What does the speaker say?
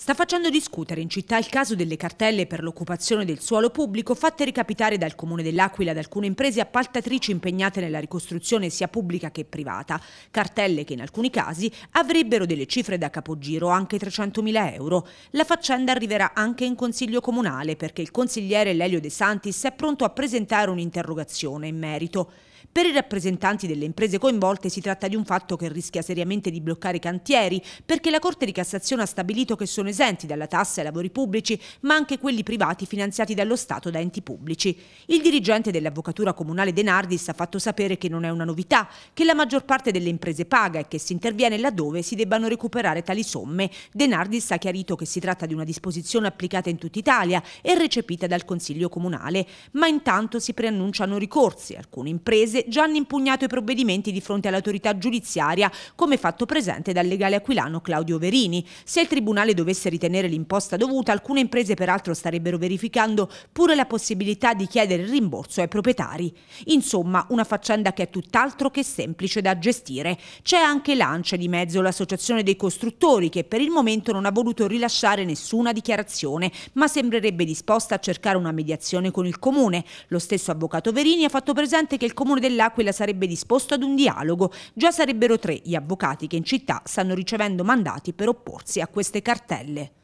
Sta facendo discutere in città il caso delle cartelle per l'occupazione del suolo pubblico fatte recapitare dal Comune dell'Aquila ad alcune imprese appaltatrici impegnate nella ricostruzione sia pubblica che privata, cartelle che in alcuni casi avrebbero delle cifre da capogiro anche 300.000 euro. La faccenda arriverà anche in Consiglio Comunale perché il consigliere Lelio De Santis è pronto a presentare un'interrogazione in merito. Per i rappresentanti delle imprese coinvolte si tratta di un fatto che rischia seriamente di bloccare i cantieri, perché la Corte di Cassazione ha stabilito che sono esenti dalla tassa i lavori pubblici, ma anche quelli privati finanziati dallo Stato da enti pubblici. Il dirigente dell'Avvocatura Comunale Denardis ha fatto sapere che non è una novità, che la maggior parte delle imprese paga e che si interviene laddove si debbano recuperare tali somme. Denardis ha chiarito che si tratta di una disposizione applicata in tutta Italia e recepita dal Consiglio Comunale, ma intanto si preannunciano ricorsi. Alcune imprese Pugliese già hanno impugnato i provvedimenti di fronte all'autorità giudiziaria, come fatto presente dal legale aquilano Claudio Verini. Se il Tribunale dovesse ritenere l'imposta dovuta, alcune imprese peraltro starebbero verificando pure la possibilità di chiedere il rimborso ai proprietari. Insomma, una faccenda che è tutt'altro che semplice da gestire. C'è anche l'ANCE di mezzo, l'associazione dei costruttori, che per il momento non ha voluto rilasciare nessuna dichiarazione, ma sembrerebbe disposta a cercare una mediazione con il Comune. Lo stesso avvocato Verini ha fatto presente che il Comune Comune dell'Aquila sarebbe disposto ad un dialogo. Già sarebbero tre gli avvocati che in città stanno ricevendo mandati per opporsi a queste cartelle.